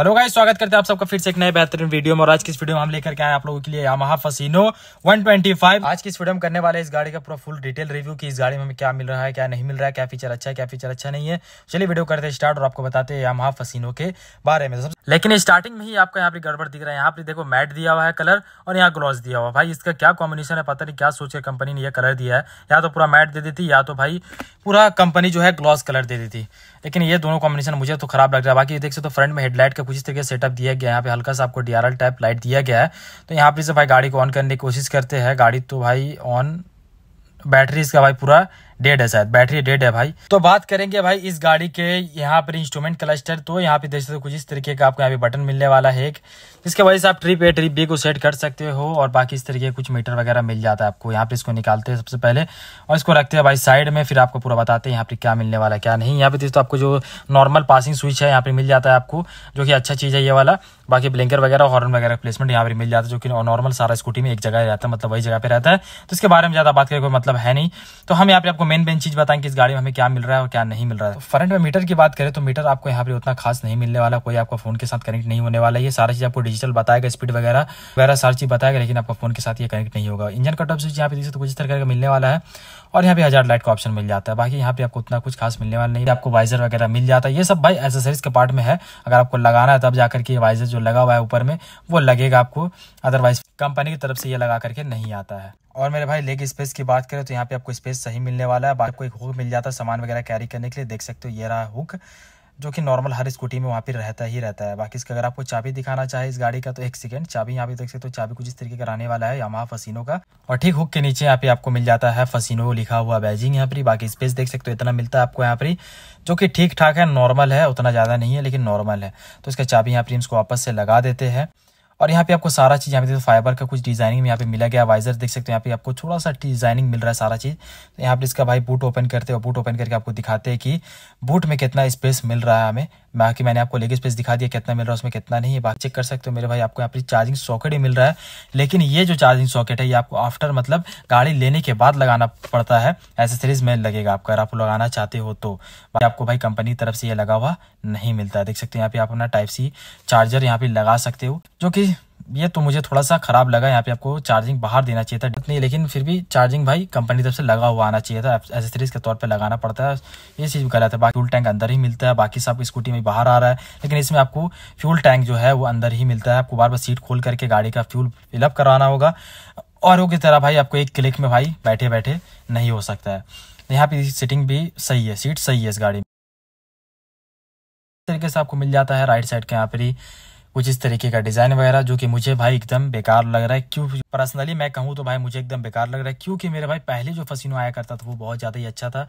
hello guys स्वागत करते हैं आप सबका फिर से एक नए बेहतरीन वीडियो में और आज की इस वीडियो में हम लेकर के आए आप लोगों के लिए यामाहा फसीनो 125 आज की इस वीडियो में करने वाले इस गाड़ी का पूरा फुल डिटेल रिव्यू कि इस गाड़ी में हमें क्या मिल रहा है क्या नहीं मिल रहा है क्या फीचर अच्छा है क्या फीचर अच्छा नहीं है चलिए वीडियो करते हैं स्टार्ट और आपको बताते हैं यामाहा फसीनो के बारे में लेकिन स्टार्टिंग में ही आपको यहाँ पर गड़बड़ दिख रहा है यहाँ पर देखो मैट दिया हुआ है कलर और यहाँ ग्लॉस दिया हुआ भाई इसका क्या कॉम्बिनेशन है पता नहीं क्या सोच के कंपनी ने यह कलर दिया है या तो पूरा मैट दे दी थी या तो भाई पूरा कंपनी जो है ग्लॉस कलर दे दी थी लेकिन ये दोनों कॉम्बिनेशन मुझे तो खराब लग रहा है बाकी देख सकते फ्रंट में हेडलाइट का कुछ इस तरीके सेटअप दिया गया है यहाँ पे हल्का सा आपको डी टाइप लाइट दिया गया है तो यहाँ पे से भाई गाड़ी को ऑन करने की कोशिश करते हैं गाड़ी तो भाई ऑन बैटरी इसका भाई पूरा डेड है शायद बैटरी डेड है भाई तो बात करेंगे भाई इस गाड़ी के यहाँ पर इंस्ट्रूमेंट क्लस्टर तो यहाँ पे देख सकते हो कुछ इस तरीके का आपको यहाँ पे बटन मिलने वाला है जिसके वजह से आप ट्रिप ए ट्रिप बी को सेट कर सकते हो और बाकी इस तरीके कुछ मीटर वगैरह मिल जाता है आपको यहाँ पे इसको निकालते हैं सबसे पहले और इसको रखते हैं भाई साइड में फिर आपको पूरा बताते हैं यहाँ पे क्या मिलने वाला क्या नहीं यहाँ पे दोस्तों आपको जो नॉर्मल पासिंग स्विच है यहाँ पे मिल जाता है आपको जो कि अच्छा चीज़ है ये वाला बाकी ब्लिंकर वगैरह हॉर्न वगैरह प्लेसमेंट यहाँ पर मिल जाता है जो कि नॉर्मल सारा स्कूटी में एक जगह रहता है मतलब वही जगह पे रहता है तो इसके बारे में ज़्यादा बात करें कोई मतलब है नहीं तो हम यहाँ पे आपको मेन मेन चीज बताएं कि इस गाड़ी में हमें क्या मिल रहा है और क्या नहीं मिल रहा है तो फ्रंट में मीटर की बात करें तो मीटर आपको यहाँ पे उतना खास नहीं मिलने वाला कोई आपका फोन के साथ कनेक्ट नहीं होने वाला ये सारा चीज आपको डिजिटल बताएगा स्पीड वगैरह वगैरह सारी चीज बताएगा लेकिन आपका फोन के साथ ये कनेक्ट नहीं होगा इंजन कटअप स्विच यहाँ पे देखिए तो कुछ इस तरह का मिलने वाला है और यहाँ पे हजार लाइट का ऑप्शन मिल जाता है बाकी यहाँ पे आपको उतना कुछ खास मिलने वाला नहीं आपको वाइजर वगैरह मिल जाता है ये सब भाई एसेसरीज के पार्ट में है अगर आपको लगाना है तब जाकर के वाइजर जो लगा हुआ है ऊपर में वो लगेगा आपको अदरवाइज कंपनी की तरफ से ये लगा करके नहीं आता है और मेरे भाई लेग स्पेस की बात करें तो यहाँ पे आपको स्पेस सही मिलने वाला है आपको एक हुक मिल जाता है सामान वगैरह कैरी करने के लिए देख सकते हो ये रहा हुक जो कि नॉर्मल हर स्कूटी में वहाँ पे रहता ही रहता है बाकी इसका अगर आपको चाबी दिखाना चाहे इस गाड़ी का तो एक सेकेंड चाबी यहाँ पे देख सकते हो चाबी कुछ इस तरीके का रहने वाला है यामा फसीनो का और ठीक हुक के नीचे यहाँ पे आपको मिल जाता है फसीनो लिखा हुआ बैजिंग यहाँ पर बाकी स्पेस देख सकते हो इतना मिलता है आपको यहाँ पर जो कि ठीक ठाक है नॉर्मल है उतना ज़्यादा नहीं है लेकिन नॉर्मल है तो इसका चाबी यहाँ पर इसको वापस से लगा देते हैं और यहाँ पे आपको सारा चीज़ यहाँ पे फाइबर का कुछ डिजाइनिंग यहाँ पे मिला गया वाइजर देख सकते हो यहाँ पे आपको थोड़ा सा डिजाइनिंग मिल रहा है सारा चीज़ तो यहाँ पर इसका भाई बूट ओपन करते हो बूट ओपन करके आपको दिखाते हैं कि बूट में कितना स्पेस मिल रहा है हमें बाकी मैंने आपको लेग स्पेस दिखा दिया कितना मिल रहा है उसमें कितना नहीं है बात चेक कर सकते हो मेरे भाई आपको यहाँ पर चार्जिंग सॉकेट ही मिल रहा है लेकिन ये जो चार्जिंग सॉकेट है ये आपको आफ्टर मतलब गाड़ी लेने के बाद लगाना पड़ता है एसेसरीज में लगेगा आपका अगर आप लगाना चाहते हो तो आपको भाई कंपनी की तरफ से ये लगा हुआ नहीं मिलता है देख सकते हो यहाँ पे आप अपना टाइप सी चार्जर यहाँ पे लगा सकते हो जो कि ये तो मुझे थोड़ा सा खराब लगा यहाँ पे आपको चार्जिंग बाहर देना चाहिए था नहीं लेकिन फिर भी चार्जिंग भाई कंपनी तरफ से लगा हुआ आना चाहिए था एसेसरीज के तौर पे लगाना पड़ता है ये चीज़ भी गलत है बाकी फ्यूल टैंक अंदर ही मिलता है बाकी सब स्कूटी में बाहर आ रहा है लेकिन इसमें आपको फ्यूल टैंक जो है वो अंदर ही मिलता है आपको बार बार सीट खोल करके गाड़ी का फ्यूल फिलअप कराना होगा वो की तरह भाई आपको एक क्लिक में भाई बैठे बैठे नहीं हो सकता है यहाँ पे सीटिंग भी सही है सीट सही है इस गाड़ी में तरीके से आपको मिल जाता है राइट साइड के यहाँ पर ही कुछ इस तरीके का डिज़ाइन वगैरह जो कि मुझे भाई एकदम बेकार लग रहा है क्यों पर्सनली मैं कहूँ तो भाई मुझे एकदम बेकार लग रहा है क्योंकि मेरे भाई पहले जो फसिनो आया करता था वो बहुत ज़्यादा ही अच्छा था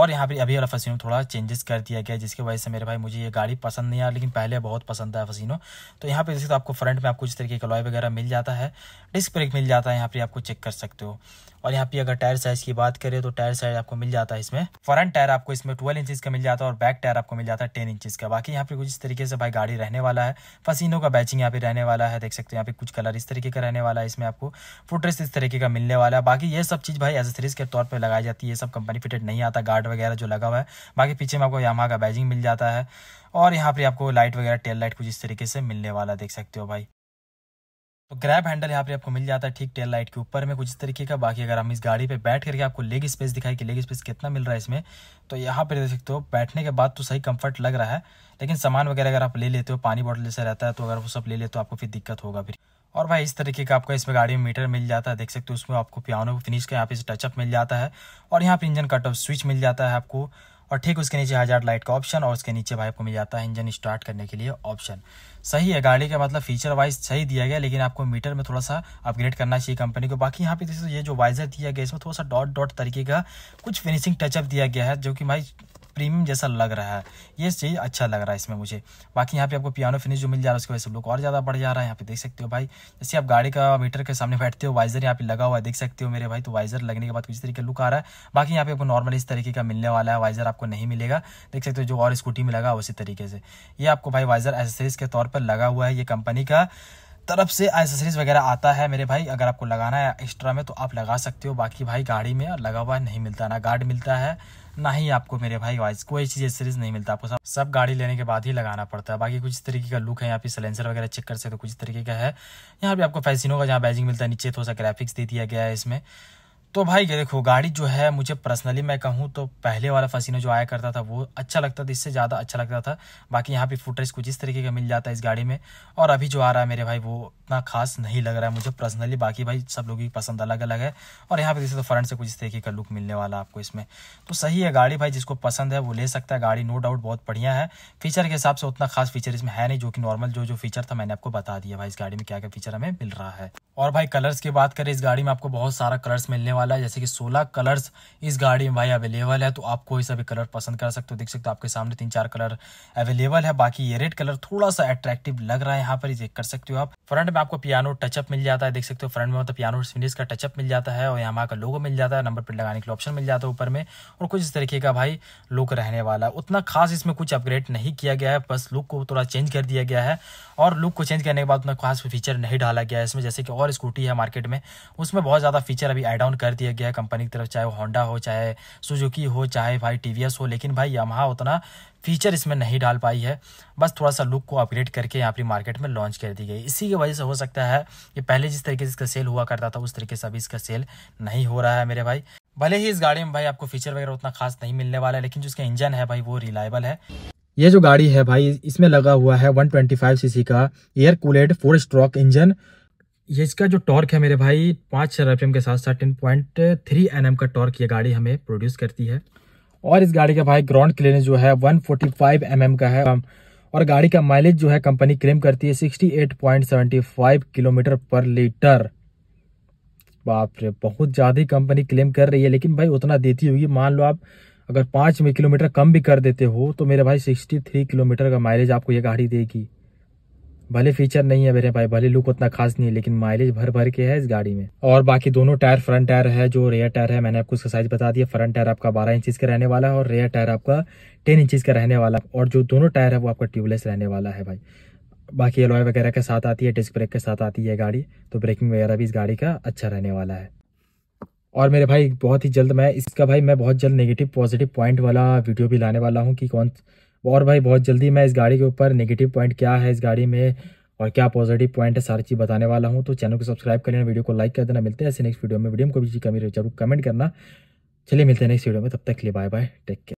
और यहाँ पर अभी वाला फसिनो थोड़ा चेंजेस कर दिया गया जिसकी वजह से मेरे भाई मुझे ये गाड़ी पसंद नहीं आया लेकिन पहले बहुत पसंद था फसिनो तो यहाँ पर तो आपको फ्रंट में आपको इस तरीके का लॉय वगैरह मिल जाता है डिस्क ब्रेक मिल जाता है यहाँ पर आपको चेक कर सकते हो और यहाँ पे अगर टायर साइज की बात करें तो टायर साइज आपको मिल जाता है इसमें फ्रंट टायर आपको इसमें ट्वेल्व इंचज का मिल जाता है और बैक टायर आपको मिल जाता है टेन इंचज का बाकी यहाँ पे कुछ इस तरीके से भाई गाड़ी रहने वाला है फसीनों का बैचिंग यहाँ पे रहने वाला है देख सकते हो यहाँ पे कुछ कलर इस तरीके का रहने वाला है इसमें आपको फुटरेस इस तरीके का मिलने वाला है बाकी ये सब चीज़ भाई एसेसरीज के तौर पर लगाई जाती है सब कंपनी फिटेड नहीं आता गार्ड वगैरह जो लगा हुआ है बाकी पीछे में आपको यहाँ का बैजिंग मिल जाता है और यहाँ पे आपको लाइट वगैरह टेल लाइट कुछ इस तरीके से मिलने वाला देख सकते हो भाई तो ग्रैब हैंडल यहाँ पे आपको मिल जाता है ठीक टेल लाइट के ऊपर में कुछ इस तरीके का बाकी अगर हम इस गाड़ी पे बैठ करके आपको लेग स्पेस दिखाई कि लेग स्पेस कितना मिल रहा है इसमें तो यहाँ पर देख सकते हो बैठने के बाद तो सही कंफर्ट लग रहा है लेकिन सामान वगैरह अगर आप ले लेते हो पानी बॉटल जैसे रहता है तो अगर वो सब ले लेते हो आपको फिर दिक्कत होगा फिर और भाई इस तरीके का आपका इसमें गाड़ी में मीटर मिल जाता है देख सकते हो उसमें आपको पियानो फिनिश का यहाँ पे टचअप मिल जाता है और यहाँ पे इंजन कट ऑफ स्विच मिल जाता है आपको और ठीक उसके नीचे हजार लाइट का ऑप्शन और उसके नीचे भाई आपको मिल जाता है इंजन स्टार्ट करने के लिए ऑप्शन सही है गाड़ी का मतलब फीचर वाइज सही दिया गया लेकिन आपको मीटर में थोड़ा सा अपग्रेड करना चाहिए कंपनी को बाकी यहाँ पे ये जो वाइजर दिया गया इसमें थोड़ा सा डॉट डॉट तरीके का कुछ फिनिशिंग टचअप दिया गया है जो कि भाई प्रीमियम जैसा लग रहा है ये चीज़ अच्छा लग रहा है इसमें मुझे बाकी यहाँ पे आपको पियानो फिनिश जो मिल जा रहा है उसके वजह से लुक और ज़्यादा बढ़ जा रहा है यहाँ पे देख सकते हो भाई जैसे आप गाड़ी का मीटर के सामने बैठते हो वाइजर यहाँ पे लगा हुआ है देख सकते हो मेरे भाई तो वाइजर लगने के बाद किसी तरीके लुक आ रहा है बाकी यहाँ पे आपको नॉर्मल इस तरीके का मिलने वाला है वाइजर आपको नहीं मिलेगा देख सकते हो जो और स्कूटी में लगा उसी तरीके से ये आपको भाई वाइजर एसेसरीज के तौर पर लगा हुआ है ये कंपनी का तरफ से एसेसरीज वगैरह आता है मेरे भाई अगर आपको लगाना है एक्स्ट्रा में तो आप लगा सकते हो बाकी भाई गाड़ी में लगा हुआ नहीं मिलता ना गार्ड मिलता है ना ही आपको मेरे भाई वाइज कोई चीज़ एसेसरीज नहीं मिलता आपको सब सब गाड़ी लेने के बाद ही लगाना पड़ता है बाकी कुछ तरीके का लुक है यहाँ पे सिलेंसर वगैरह चेक कर सकते हो कुछ तरीके का है यहाँ पे आपको फैसिनो का जहाँ बैजिंग मिलता है नीचे थोड़ा सा ग्राफिक्स दे दिया गया है इसमें तो भाई ये देखो गाड़ी जो है मुझे पर्सनली मैं कहूँ तो पहले वाला फसीनो जो आया करता था वो अच्छा लगता था इससे ज़्यादा अच्छा लगता था बाकी यहाँ पे फुटेज कुछ इस तरीके का मिल जाता है इस गाड़ी में और अभी जो आ रहा है मेरे भाई वो इतना खास नहीं लग रहा है मुझे पर्सनली बाकी भाई सब लोगों की पसंद अलग अलग है और यहाँ पे देखिए तो फ्रंट से कुछ इस तरीके का लुक मिलने वाला आपको इसमें तो सही है गाड़ी भाई जिसको पसंद है वो ले सकता है गाड़ी नो डाउट बहुत बढ़िया है फीचर के हिसाब से उतना खास फीचर इसमें है नहीं जो कि नॉर्मल जो जो फीचर था मैंने आपको बता दिया भाई इस गाड़ी में क्या क्या फीचर हमें मिल रहा है और भाई कलर्स की बात करें इस गाड़ी में आपको बहुत सारा कलर्स मिलने वाला है जैसे कि 16 कलर्स इस गाड़ी में भाई अवेलेबल है तो आप कोई सा भी कलर पसंद कर सकते हो देख सकते हो आपके सामने तीन चार कलर अवेलेबल है बाकी ये रेड कलर थोड़ा सा अट्रैक्टिव लग रहा है यहाँ पर ये कर सकते हो आप फ्रंट में आपको पियानो टचअप मिल जाता है देख सकते हो फ्रंट में मतलब पियानो फिनिश का टचअप मिल जाता है और यहाँ का लोगो मिल जाता है नंबर प्लेट लगाने के लिए ऑप्शन मिल जाता है ऊपर में और कुछ इस तरीके का भाई लुक रहने वाला है उतना खास इसमें कुछ अपग्रेड नहीं किया गया है बस लुक को थोड़ा चेंज कर दिया गया है और लुक को चेंज करने के बाद उतना खास फीचर नहीं डाला गया है इसमें जैसे कि और स्कूटी है मार्केट में उसमें बहुत ज़्यादा फीचर अभी एड ऑन कर दिया गया है कंपनी की तरफ चाहे वो होंडा हो चाहे सुजुकी हो चाहे भाई टी हो लेकिन भाई यमहा उतना फीचर इसमें नहीं डाल पाई है बस थोड़ा सा लुक को अपग्रेड करके यहाँ पर मार्केट में लॉन्च कर दी गई इसी की वजह से हो सकता है कि पहले जिस तरीके से इसका सेल हुआ करता था उस तरीके से अभी इसका सेल नहीं हो रहा है मेरे भाई भले ही इस गाड़ी में भाई आपको फीचर वगैरह उतना खास नहीं मिलने वाला है लेकिन जो इसका इंजन है भाई वो रिलायबल है ये जो गाड़ी है भाई इसमें लगा हुआ है 125 सीसी का air cooled four stroke engine ये इसका जो टॉर्क है मेरे भाई पाँच हज़ार के साथ साथ टेन पॉइंट थ्री एन का टॉर्क ये गाड़ी हमें प्रोड्यूस करती है और इस गाड़ी का भाई ग्राउंड क्लियरेंस जो है 145 फोर्टी mm का है और गाड़ी का माइलेज जो है कंपनी क्लेम करती है 68.75 किलोमीटर पर लीटर बाप रे बहुत ज़्यादा कंपनी क्लेम कर रही है लेकिन भाई उतना देती होगी मान लो आप अगर पांच किलोमीटर कम भी कर देते हो तो मेरे भाई थ्री किलोमीटर का माइलेज आपको ये गाड़ी देगी भले फीचर नहीं है मेरे भाई भले लुक उतना खास नहीं है लेकिन माइलेज भर भर के है इस गाड़ी में और बाकी दोनों टायर फ्रंट टायर है जो रेयर टायर है मैंने आपको उसका साइज बता दिया फ्रंट टायर आपका बारह इंचज का रहने वाला है और रेयर टायर आपका टेन इंचज का रहने वाला और जो दोनों टायर है वो आपका ट्यूबलेस रहने वाला है भाई बाकी एलॉय वगैरह के साथ आती है डिस्क ब्रेक के साथ आती है गाड़ी तो ब्रेकिंग वगैरह भी इस गाड़ी का अच्छा रहने वाला है और मेरे भाई बहुत ही जल्द मैं इसका भाई मैं बहुत जल्द नेगेटिव पॉजिटिव पॉइंट वाला वीडियो भी लाने वाला हूँ कि कौन और भाई बहुत जल्दी मैं इस गाड़ी के ऊपर नेगेटिव पॉइंट क्या है इस गाड़ी में और क्या पॉजिटिव पॉइंट है सारी चीज़ बताने वाला हूँ तो चैनल को सब्सक्राइब कर लेना वीडियो को लाइक कर देना मिलते हैं ऐसे नेक्स्ट वीडियो में वीडियो को भी कमी जरूर कमेंट करना चलिए मिलते हैं नेक्स्ट वीडियो में तब तक के लिए बाय बाय टेक केयर